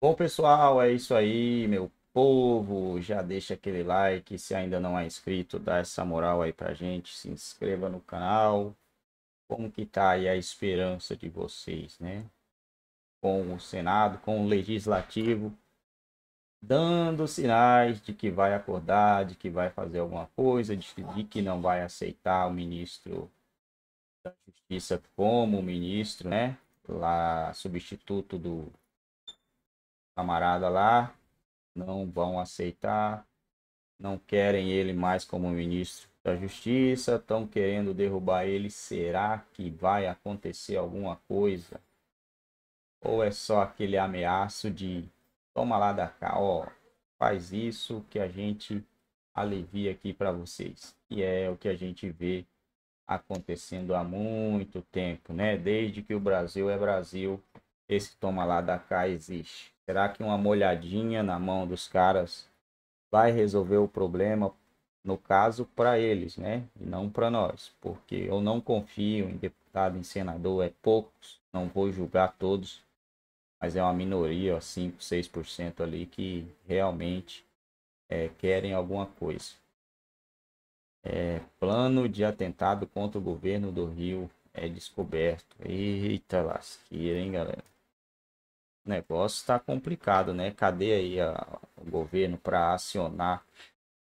Bom, pessoal, é isso aí, meu povo. Já deixa aquele like. Se ainda não é inscrito, dá essa moral aí pra gente. Se inscreva no canal. Como que tá aí a esperança de vocês, né? Com o Senado, com o Legislativo, dando sinais de que vai acordar, de que vai fazer alguma coisa, de, de que não vai aceitar o ministro da Justiça como ministro, né? Lá, substituto do camarada lá, não vão aceitar, não querem ele mais como ministro da Justiça, estão querendo derrubar ele. Será que vai acontecer alguma coisa? Ou é só aquele ameaço de toma lá da cá, ó, faz isso que a gente alivia aqui para vocês. E é o que a gente vê acontecendo há muito tempo, né? Desde que o Brasil é Brasil, esse toma lá da cá existe. Será que uma molhadinha na mão dos caras vai resolver o problema? No caso, para eles, né? E não para nós. Porque eu não confio em deputado, em senador, é poucos. Não vou julgar todos. Mas é uma minoria, ó, 5, 6% ali que realmente é, querem alguma coisa. É, plano de atentado contra o governo do Rio é descoberto. Eita lasqueira, hein, galera? O negócio está complicado, né? Cadê aí a, o governo para acionar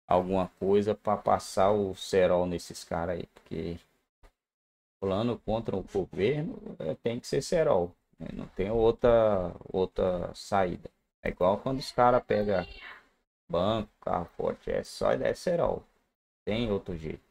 alguma coisa para passar o cerol nesses caras aí? Porque plano contra o governo é, tem que ser cerol. Né? Não tem outra, outra saída. É igual quando os caras pegam banco, carro forte, é só e é cerol. Tem outro jeito.